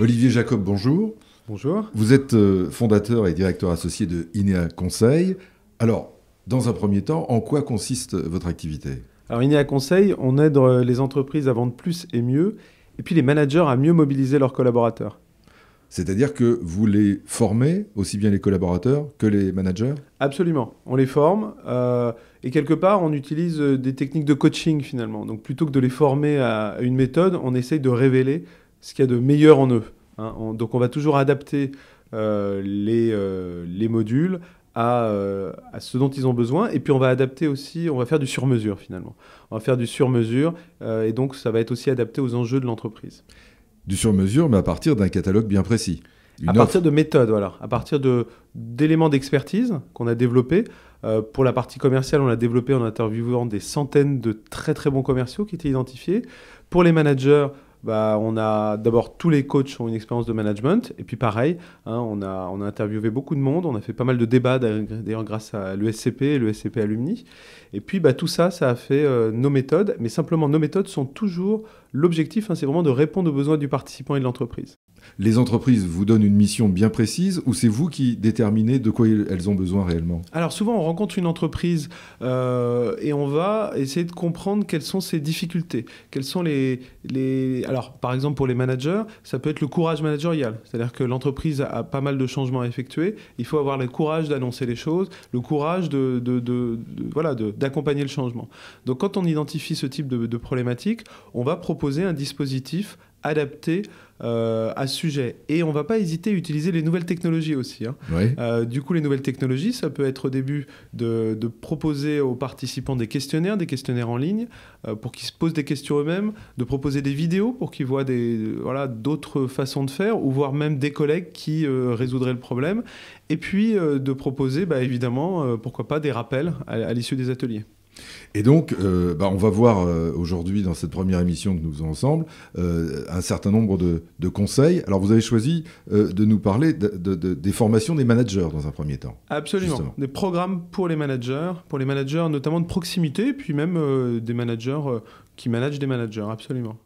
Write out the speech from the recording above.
Olivier Jacob, bonjour. Bonjour. Vous êtes euh, fondateur et directeur associé de INEA Conseil. Alors, dans un premier temps, en quoi consiste votre activité Alors, INEA Conseil, on aide euh, les entreprises à vendre plus et mieux, et puis les managers à mieux mobiliser leurs collaborateurs. C'est-à-dire que vous les formez, aussi bien les collaborateurs que les managers Absolument, on les forme. Euh, et quelque part, on utilise des techniques de coaching finalement. Donc plutôt que de les former à une méthode, on essaye de révéler ce qu'il y a de meilleur en eux. Hein. donc on va toujours adapter euh, les, euh, les, modules à, euh, à, ce dont ils ont besoin. Et puis on va adapter aussi, on va faire du sur-mesure finalement. On va faire du sur-mesure et donc ça va être aussi adapté aux enjeux de l'entreprise. Du sur-mesure, mais à partir d'un catalogue bien précis. à partir de méthodes, voilà. À partir de, d'éléments d'expertise qu'on a développés. pour la partie commerciale, on l'a développé en interviewant des centaines de très très bons commerciaux qui étaient identifiés. Pour les managers, bah, on a d'abord tous les coachs ont une expérience de management. Et puis pareil, hein, on, a, interviewé beaucoup de monde, on a fait pas mal de débats d'ailleurs grâce à l'ESCP et l'ESCP Alumni. Et puis bah, tout ça, ça a fait euh, nos méthodes. Mais simplement, nos méthodes sont toujours L'objectif, hein, c'est vraiment de répondre aux besoins du participant et de l'entreprise. Les entreprises vous donnent une mission bien précise ou c'est vous qui déterminez de quoi elles ont besoin réellement Alors souvent, on rencontre une entreprise euh, et on va essayer de comprendre quelles sont ses difficultés. Quelles sont les, les... Alors par exemple, pour les managers, ça peut être le courage managérial. C'est-à-dire que l'entreprise a, pas mal de changements à effectuer. Il faut avoir le courage d'annoncer les choses, le courage de, de, de, voilà, d'accompagner le changement. Donc quand on identifie ce type de, de problématique, on va proposer un dispositif adapté euh, à ce sujet. Et on ne va pas hésiter à utiliser les nouvelles technologies aussi. Hein. Euh, du coup, les nouvelles technologies, ça peut être au début de, proposer aux participants des questionnaires, des questionnaires en ligne, euh, pour qu'ils se posent des questions eux-mêmes, de proposer des vidéos pour qu'ils voient des, voilà, d'autres façons de faire, ou voire même des collègues qui résoudraient le problème. Et puis de proposer, bah, évidemment, pourquoi pas, des rappels à l'issue des ateliers. Et donc, euh, bah, on va voir euh, aujourd'hui dans cette première émission que nous faisons ensemble euh, un certain nombre de, conseils. Alors, vous avez choisi de nous parler des formations des managers dans un premier temps. Absolument. Des programmes pour les managers, pour les managers notamment de proximité, puis même des managers qui managent des managers, absolument.